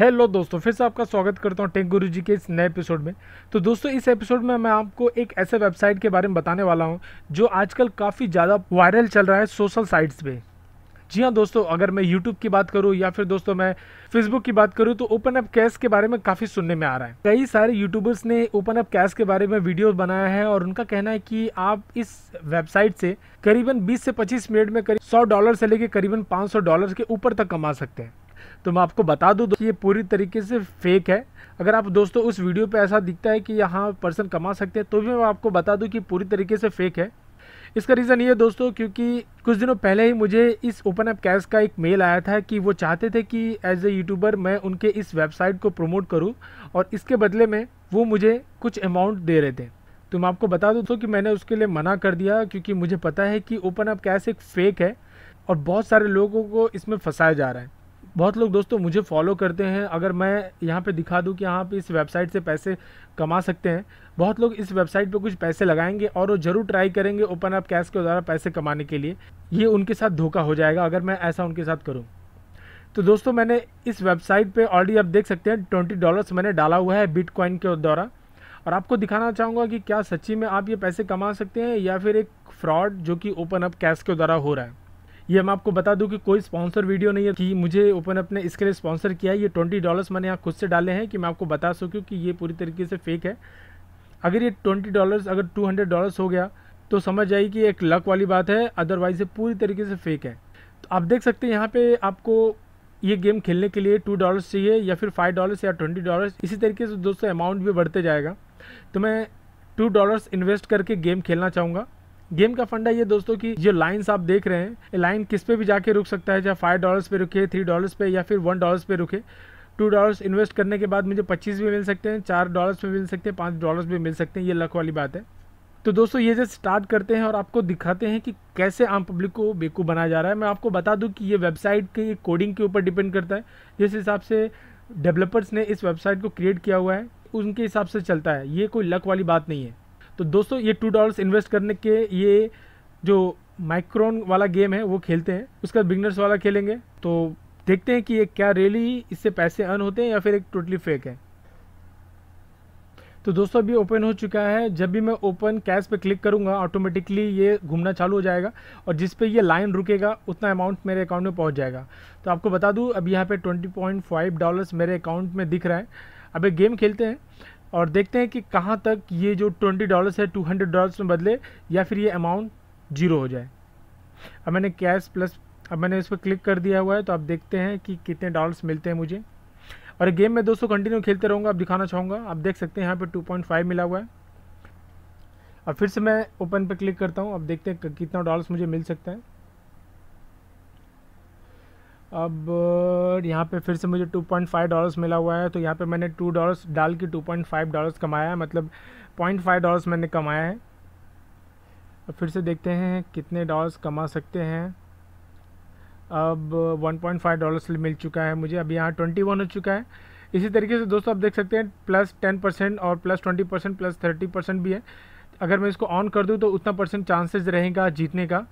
hello दोस्तों फिर से आपका स्वागत करता हूँ टेक गुरु जी के इस नए एपिसोड में तो दोस्तों इस एपिसोड में मैं आपको एक ऐसे वेबसाइट के बारे में बताने वाला हूँ जो आजकल काफ़ी ज़्यादा वायरल चल रहा है सोशल साइट्स पे जी हाँ दोस्तों अगर मैं यूट्यूब की बात करूँ या फिर दोस्तों मैं फेसबुक की बात करूँ तो ओपन अप कैश के बारे में काफ़ी सुनने में आ रहा है कई सारे यूट्यूबर्स ने ओपन अप कैश के बारे में वीडियो बनाया है और उनका कहना है कि आप इस वेबसाइट से करीबन 20 से 25 मिनट में करीब 100 डॉलर से लेकर करीबन 500 डॉलर के ऊपर तक कमा सकते हैं तो मैं आपको बता दूँ ये पूरी तरीके से फेक है अगर आप दोस्तों उस वीडियो पे ऐसा दिखता है कि यहाँ पर्सन कमा सकते हैं तो भी मैं आपको बता दूँ कि पूरी तरीके से फेक है इसका रीज़न ये दोस्तों क्योंकि कुछ दिनों पहले ही मुझे इस ओपन एप कैश का एक मेल आया था कि वो चाहते थे कि एज ए यूट्यूबर मैं उनके इस वेबसाइट को प्रमोट करूँ और इसके बदले में वो मुझे कुछ अमाउंट दे रहे थे तो मैं आपको बता दूँ तो कि मैंने उसके लिए मना कर दिया क्योंकि मुझे पता है कि ओपन अप कैश एक फेक है और बहुत सारे लोगों को इसमें फंसाया जा रहा है बहुत लोग दोस्तों मुझे फॉलो करते हैं अगर मैं यहाँ पे दिखा दूँ कि यहाँ पे इस वेबसाइट से पैसे कमा सकते हैं बहुत लोग इस वेबसाइट पे कुछ पैसे लगाएंगे और वो ज़रूर ट्राई करेंगे ओपन अप कैश के द्वारा पैसे कमाने के लिए ये उनके साथ धोखा हो जाएगा अगर मैं ऐसा उनके साथ करूँ तो दोस्तों मैंने इस वेबसाइट पर ऑलरेडी आप देख सकते हैं ट्वेंटी डॉलर्स मैंने डाला हुआ है बिटकॉइन के द्वारा और आपको दिखाना चाहूँगा कि क्या सच्ची में आप ये पैसे कमा सकते हैं या फिर एक फ्रॉड जो कि ओपन अप कैश के द्वारा हो रहा है ये मैं आपको बता दूं कि कोई स्पॉन्सर वीडियो नहीं है कि मुझे ओपन अप ने इसके लिए स्पॉन्सर किया है ये ट्वेंटी डॉलर्स मैंने यहाँ खुद से डाले हैं कि मैं आपको बता सकूँ कि ये पूरी तरीके से फेक है अगर ये ट्वेंटी डॉलर्स अगर टू हंड्रेड डॉलर्स हो गया तो समझ जाइए कि एक लक वाली बात है अदरवाइज ये पूरी तरीके से फेक है तो आप देख सकते हैं यहाँ पर आपको ये गेम खेलने के लिए टू डॉलर्स चाहिए या फिर फाइव डॉलर्स या ट्वेंटी डॉलर्स इसी तरीके से दोस्तों अमाउंट भी बढ़ते जाएगा तो मैं टू डॉलर्स इन्वेस्ट करके गेम खेलना चाहूँगा गेम का फंडा ये दोस्तों की जो लाइन आप देख रहे हैं लाइन किस पे भी जाके रुक सकता है चाहे फाइव डॉलर्स पे रुके थ्री डॉलर्स पे या फिर वन डॉलर्स पे रुके टू डॉलर्स इन्वेस्ट करने के बाद मुझे पच्चीस भी मिल सकते हैं चार डॉलर्स भी मिल सकते हैं पाँच डॉलर्स भी मिल सकते हैं ये लक वाली बात है तो दोस्तों ये जो स्टार्ट करते हैं और आपको दिखाते हैं कि कैसे आम पब्लिक को बेकू बनाया जा रहा है मैं आपको बता दूं कि ये वेबसाइट के कोडिंग के ऊपर डिपेंड करता है जिस हिसाब से डेवलपर्स ने इस वेबसाइट को क्रिएट किया हुआ है उनके हिसाब से चलता है ये कोई लक वाली बात नहीं है तो दोस्तों ये टू डॉलर्स इन्वेस्ट करने के ये जो माइक्रोन वाला गेम है वो खेलते हैं उसका बिगनर्स वाला खेलेंगे तो देखते हैं कि ये क्या रियली इससे पैसे अर्न होते हैं या फिर एक टोटली फेक है तो दोस्तों अभी ओपन हो चुका है जब भी मैं ओपन कैश पे क्लिक करूंगा ऑटोमेटिकली ये घूमना चालू हो जाएगा और जिस पे ये लाइन रुकेगा उतना अमाउंट मेरे अकाउंट में पहुंच जाएगा तो आपको बता दूँ अभी यहाँ पे 20.5 डॉलर्स मेरे अकाउंट में दिख रहा है अब एक गेम खेलते हैं और देखते हैं कि कहाँ तक ये जो ट्वेंटी डॉलर्स है टू हंड्रेड डॉलर्स में बदले या फिर ये अमाउंट जीरो हो जाए अब मैंने कैश प्लस अब मैंने इस पर क्लिक कर दिया हुआ है तो आप देखते हैं कि कितने डॉलर्स मिलते हैं मुझे और गेम में दोस्तों कंटिन्यू खेलते रहूँगा आप दिखाना चाहूँगा आप देख सकते हैं यहाँ पर टू मिला हुआ है अब फिर से मैं ओपन पर क्लिक करता हूँ अब देखते हैं कितना डॉलर्स मुझे मिल सकता है अब यहाँ पे फिर से मुझे 2.5 डॉलर्स मिला हुआ है तो यहाँ पे मैंने 2 डॉलर्स डाल के 2.5 डॉलर्स कमाया है मतलब 0.5 डॉलर्स मैंने कमाया है अब फिर से देखते हैं कितने डॉलर्स कमा सकते हैं अब 1.5 डॉलर्स मिल चुका है मुझे अब यहाँ 21 हो चुका है इसी तरीके से दोस्तों आप देख सकते हैं प्लस टेन परसेंट और plus twenty percent plus thirty percent भी है अगर मैं इसको ऑन कर दूँ तो उतना परसेंट चांसेज रहेगा जीतने का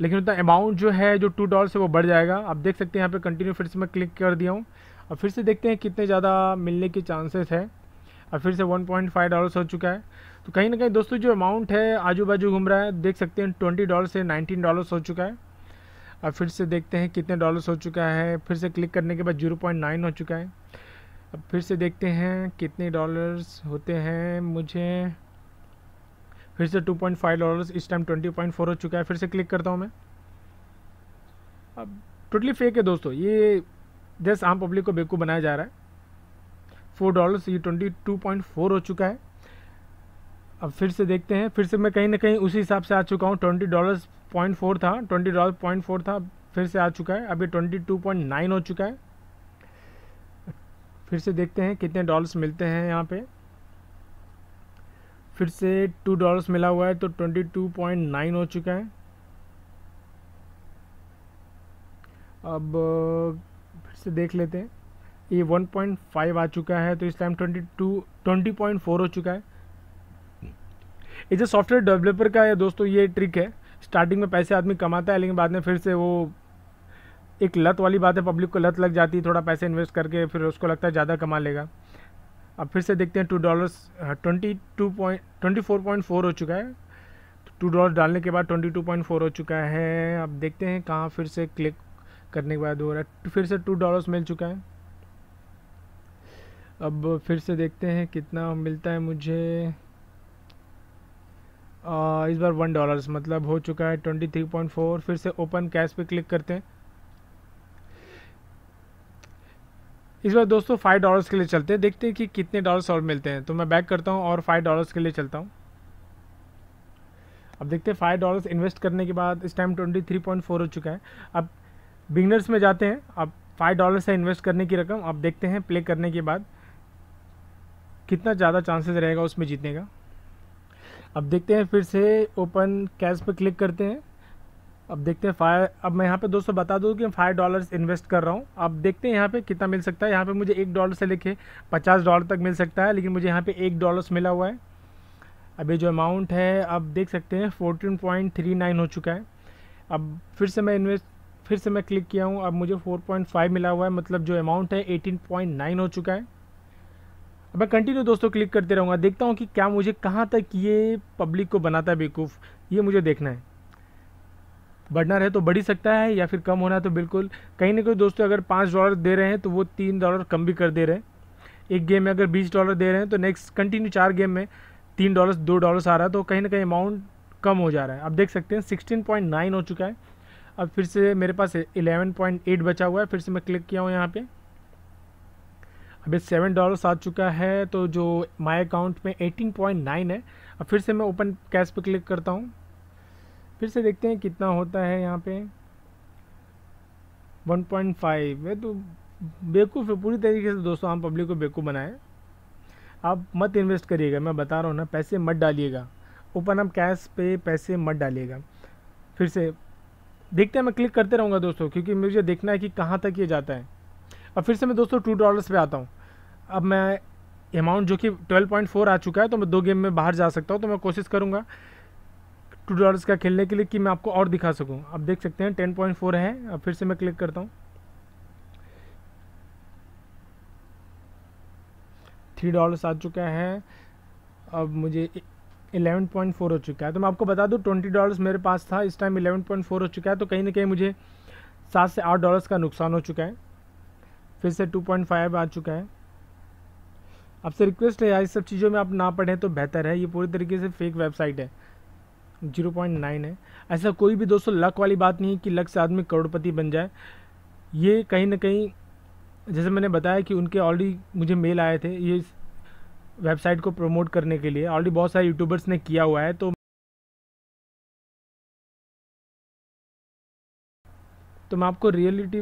लेकिन उतना अमाउंट जो है जो टू डॉलर से वो बढ़ जाएगा आप देख सकते हैं यहाँ पे कंटिन्यू फिर से मैं क्लिक कर दिया हूँ और फिर से देखते हैं कितने ज़्यादा मिलने के चांसेस है और फिर से वन पॉइंट फाइव डॉलर्स हो चुका है तो कहीं ना कहीं दोस्तों जो अमाउंट है आजू बाजू घूम रहा है देख सकते हैं ट्वेंटी डॉलर से नाइनटीन डॉलर्स हो चुका है और फिर से देखते हैं कितने डॉलर्स हो चुका है फिर से क्लिक करने के बाद जीरो पॉइंट नाइन हो चुका है अब फिर से देखते हैं कितने डॉलर्स होते हैं मुझे फिर से टू पॉइंट फाइव डॉलर्स इस टाइम ट्वेंटी पॉइंट फोर हो चुका है फिर से क्लिक करता हूँ मैं अब टोटली फेक है दोस्तों ये जस्ट आम पब्लिक को बेकू बनाया जा रहा है फोर डॉलर्स ये ट्वेंटी टू पॉइंट फोर हो चुका है अब फिर से देखते हैं फिर से मैं कहीं ना कहीं उसी हिसाब से आ चुका हूँ ट्वेंटी डॉलर्स पॉइंट फोर था ट्वेंटी डॉलर पॉइंट फोर था फिर से आ चुका है अभी ट्वेंटी टू पॉइंट नाइन हो चुका है फिर से देखते हैं कितने डॉलर्स मिलते हैं यहाँ पे फिर से टू डॉलर्स मिला हुआ है तो ट्वेंटी टू पॉइंट नाइन हो चुका है अब फिर से देख लेते हैं ये वन पॉइंट फाइव आ चुका है तो इस time twenty two twenty point four हो चुका है ये जो सॉफ्टवेयर डेवलपर का है दोस्तों ये ट्रिक है स्टार्टिंग में पैसे आदमी कमाता है लेकिन बाद में फिर से वो एक लत वाली बात है पब्लिक को लत लग जाती है थोड़ा पैसे इन्वेस्ट करके फिर उसको लगता है ज़्यादा कमा लेगा अब फिर से देखते हैं two dollars twenty two point twenty four point four हो चुका है टू तो डॉलर डालने के बाद ट्वेंटी टू पॉइंट फोर हो चुका है अब देखते हैं कहाँ फिर से क्लिक करने के बाद हो रहा है तो फिर से टू डॉलर्स मिल चुका है अब फिर से देखते हैं कितना मिलता है मुझे आ, इस बार वन डॉलर्स मतलब हो चुका है ट्वेंटी थ्री पॉइंट फोर फिर से ओपन कैश पे क्लिक करते हैं इस बार दोस्तों फाइव डॉलर्स के लिए चलते हैं देखते हैं कि कितने डॉलर्स और मिलते हैं तो मैं बैक करता हूँ और फाइव डॉलर्स के लिए चलता हूँ अब देखते हैं फाइव डॉलर्स इन्वेस्ट करने के बाद इस time twenty three point four हो चुका है अब बिगनर्स में जाते हैं अब फाइव डॉलर्स है इन्वेस्ट करने की रकम अब देखते हैं प्ले करने के बाद कितना ज़्यादा चांसेस रहेगा उसमें जीतने का अब देखते हैं फिर से ओपन कैश पर क्लिक करते हैं अब देखते हैं फाइव अब मैं यहाँ पे दोस्तों बता दूँ कि मैं फाइव डॉलर्स इन्वेस्ट कर रहा हूँ अब देखते हैं यहाँ पे कितना मिल सकता है यहाँ पे मुझे एक डॉलर से लेके पचास डॉलर तक मिल सकता है लेकिन मुझे यहाँ पे एक डॉलर्स मिला हुआ है अभी जो अमाउंट है अब देख सकते हैं फोर्टीन पॉइंट थ्री नाइन हो चुका है अब फिर से मैं इन्वेस्ट फिर से मैं क्लिक किया हूँ अब मुझे फोर पॉइंट फाइव मिला हुआ है मतलब जो अमाउंट है एटीन पॉइंट नाइन हो चुका है अब मैं कंटिन्यू दोस्तों क्लिक करते रहूँगा देखता हूँ कि क्या मुझे कहाँ तक ये पब्लिक को बनाता है बेवकूफ़ ये मुझे देखना है बढ़ना रहे तो बढ़ ही सकता है या फिर कम होना है तो बिल्कुल कहीं ना कहीं दोस्तों अगर पाँच डॉलर दे रहे हैं तो वो तीन डॉलर कम भी कर दे रहे हैं एक गेम में अगर बीस डॉलर दे रहे हैं तो नेक्स्ट कंटिन्यू चार गेम में तीन डॉलर दो डॉलर आ रहा है तो कहीं ना कहीं अमाउंट कम हो जा रहा है आप देख सकते हैं सिक्सटीन पॉइंट नाइन हो चुका है अब फिर से मेरे पास इलेवन पॉइंट एट बचा हुआ है फिर से मैं क्लिक किया हूँ यहाँ पर अभी सेवन डॉलर्स आ चुका है तो जो माई अकाउंट में एटीन पॉइंट नाइन है अब फिर से मैं ओपन कैश पर क्लिक करता हूँ फिर से देखते हैं कितना होता है यहाँ पे 1.5 है तो बेवकूफ़ है पूरी तरीके से दोस्तों हम पब्लिक को बेवकूफ़ बनाए आप मत इन्वेस्ट करिएगा मैं बता रहा हूँ ना पैसे मत डालिएगा ओपन आप कैश पे पैसे मत डालिएगा फिर से देखते हैं मैं क्लिक करते रहूँगा दोस्तों क्योंकि मुझे देखना है कि कहाँ तक ये जाता है अब फिर से मैं दोस्तों टू डॉलर्स पर आता हूँ अब मैं अमाउंट जो कि 12.4 आ चुका है तो मैं दो गेम में बाहर जा सकता हूँ तो मैं कोशिश करूँगा टू डॉलर्स का खेलने के लिए कि मैं आपको और दिखा सकूं आप देख सकते हैं टेन पॉइंट फोर है अब फिर से मैं क्लिक करता हूं थ्री डॉलर्स आ चुका है अब मुझे इलेवन पॉइंट फोर हो चुका है तो मैं आपको बता दूं ट्वेंटी डॉलर्स मेरे पास था इस टाइम इलेवन पॉइंट फोर हो चुका है तो कहीं ना कहीं मुझे सात से आठ डॉलर्स का नुकसान हो चुका है फिर से टू पॉइंट फाइव आ चुका है आपसे रिक्वेस्ट है यार इस सब चीज़ों में आप ना पढ़ें तो बेहतर है ये पूरी तरीके से फेक वेबसाइट है जीरो पॉइंट नाइन है ऐसा कोई भी दोस्तों लक वाली बात नहीं कि लक से आदमी करोड़पति बन जाए ये कहीं ना कहीं जैसे मैंने बताया कि उनके ऑलरेडी मुझे मेल आए थे ये वेबसाइट को प्रमोट करने के लिए ऑलरेडी बहुत सारे यूट्यूबर्स ने किया हुआ है तो तो मैं आपको रियलिटी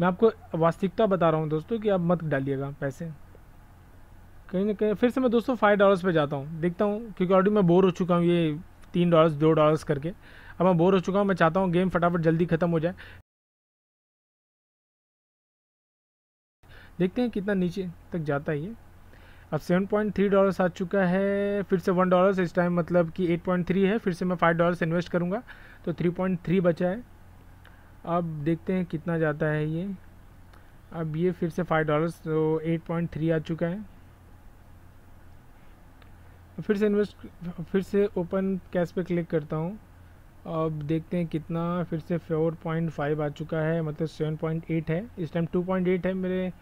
मैं आपको वास्तविकता बता रहा हूँ दोस्तों कि आप मत डालिएगा पैसे कहीं ना कहीं फिर से मैं दोस्तों फाइव डॉलर्स पे जाता हूँ देखता हूँ क्योंकि ऑलरेडी मैं बोर हो चुका हूँ ये तीन डॉलर्स दो डॉलर्स करके अब मैं बोर हो चुका हूँ मैं चाहता हूँ गेम फटाफट जल्दी ख़त्म हो जाए देखते हैं कितना नीचे तक जाता है ये अब सेवन पॉइंट थ्री डॉलर्स आ चुका है फिर से वन डॉलर्स इस टाइम मतलब कि एट पॉइंट थ्री है फिर से मैं फाइव डॉलर्स इन्वेस्ट करूँगा तो थ्री पॉइंट थ्री बचा है अब देखते हैं कितना जाता है ये अब ये फिर से फाइव डॉलर्स तो एट पॉइंट थ्री आ चुका है फिर से इन्वेस्ट फिर से ओपन कैश पे क्लिक करता हूँ अब देखते हैं कितना फिर से फोर पॉइंट फाइव आ चुका है मतलब सेवन पॉइंट एट है इस टाइम टू पॉइंट एट है मेरे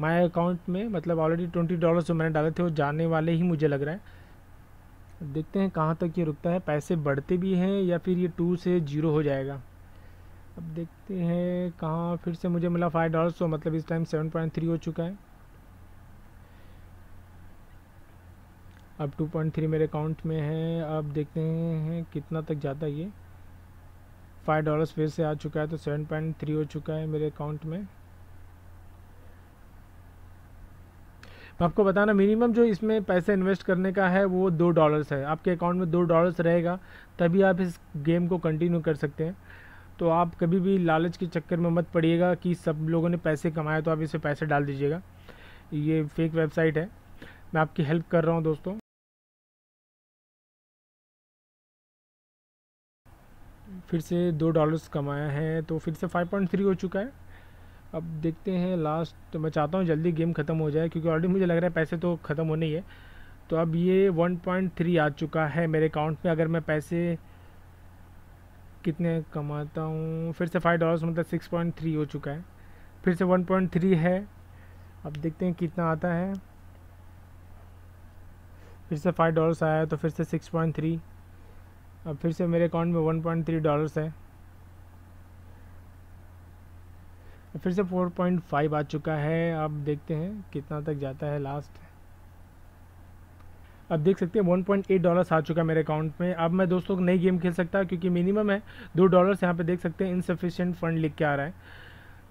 माय अकाउंट में मतलब ऑलरेडी ट्वेंटी डॉलर जो मैंने डाले थे वो जाने वाले ही मुझे लग रहा है देखते हैं कहाँ तक ये रुकता है पैसे बढ़ते भी हैं या फिर ये टू से जीरो हो जाएगा अब देखते हैं कहाँ फिर से मुझे मिला फाइव डॉलर सो मतलब इस टाइम सेवन पॉइंट थ्री हो चुका है अब 2.3 मेरे अकाउंट में है अब देखते हैं कितना तक जाता है ये फाइव डॉलर्स फिर से आ चुका है तो 7.3 हो चुका है मेरे अकाउंट में मैं आपको बताना मिनिमम जो इसमें पैसे इन्वेस्ट करने का है वो दो डॉलर्स है आपके अकाउंट में दो डॉलर्स रहेगा तभी आप इस गेम को कंटिन्यू कर सकते हैं तो आप कभी भी लालच के चक्कर में मत पड़िएगा कि सब लोगों ने पैसे कमाए तो आप इसे पैसे डाल दीजिएगा ये फेक वेबसाइट है मैं आपकी हेल्प कर रहा हूँ दोस्तों फिर से दो डॉलर्स कमाया है तो फिर से फाइव पॉइंट थ्री हो चुका है अब देखते हैं लास्ट तो मैं चाहता हूँ जल्दी गेम ख़त्म हो जाए क्योंकि ऑलरेडी मुझे लग रहा है पैसे तो ख़त्म होने ही है तो अब ये 1.3 आ चुका है मेरे अकाउंट में अगर मैं पैसे कितने कमाता हूँ फिर से फाइव डॉलर्स मतलब सिक्स पॉइंट थ्री हो चुका है फिर से वन पॉइंट थ्री है अब देखते हैं कितना आता है फिर से फाइव डॉलर्स आया तो फिर से सिक्स पॉइंट थ्री अब फिर से मेरे अकाउंट में 1.3 डॉलर्स है फिर से 4.5 आ चुका है अब देखते हैं कितना तक जाता है लास्ट अब देख सकते हैं 1.8 डॉलर्स आ चुका है मेरे अकाउंट में अब मैं दोस्तों को नई गेम खेल सकता क्योंकि मिनिमम है दो डॉलर्स यहाँ पे देख सकते हैं इनसफिशेंट फंड लिख के आ रहा है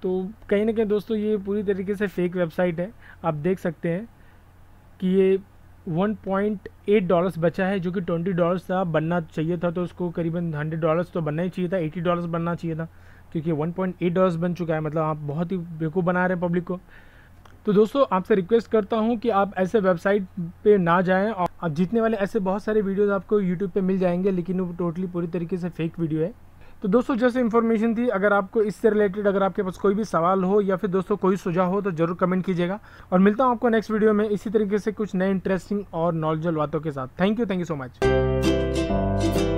तो कहीं ना कहीं दोस्तों ये पूरी तरीके से फेक वेबसाइट है आप देख सकते हैं कि ये वन पॉइंट एट डॉलर्स बचा है जो कि ट्वेंटी डॉलर्स था बनना चाहिए था तो उसको करीबन हंड्रेड डॉलर्स तो बनना ही चाहिए था एटी डॉलर्स बनना चाहिए था क्योंकि वन पॉइंट एट डॉलर्स बन चुका है मतलब आप बहुत ही बेवकूफ़ बना रहे हैं पब्लिक को तो दोस्तों आपसे रिक्वेस्ट करता हूँ कि आप ऐसे वेबसाइट पे ना जाएं और आप जीतने वाले ऐसे बहुत सारे वीडियोज़ आपको यूट्यूब पर मिल जाएंगे लेकिन वो टोटली पूरी तरीके से फेक वीडियो है तो दोस्तों जैसे इन्फॉर्मेशन थी अगर आपको इससे रिलेटेड अगर आपके पास कोई भी सवाल हो या फिर दोस्तों कोई सुझाव हो तो ज़रूर कमेंट कीजिएगा और मिलता हूँ आपको नेक्स्ट वीडियो में इसी तरीके से कुछ नए इंटरेस्टिंग और नॉलेजल बातों के साथ thank you thank you so much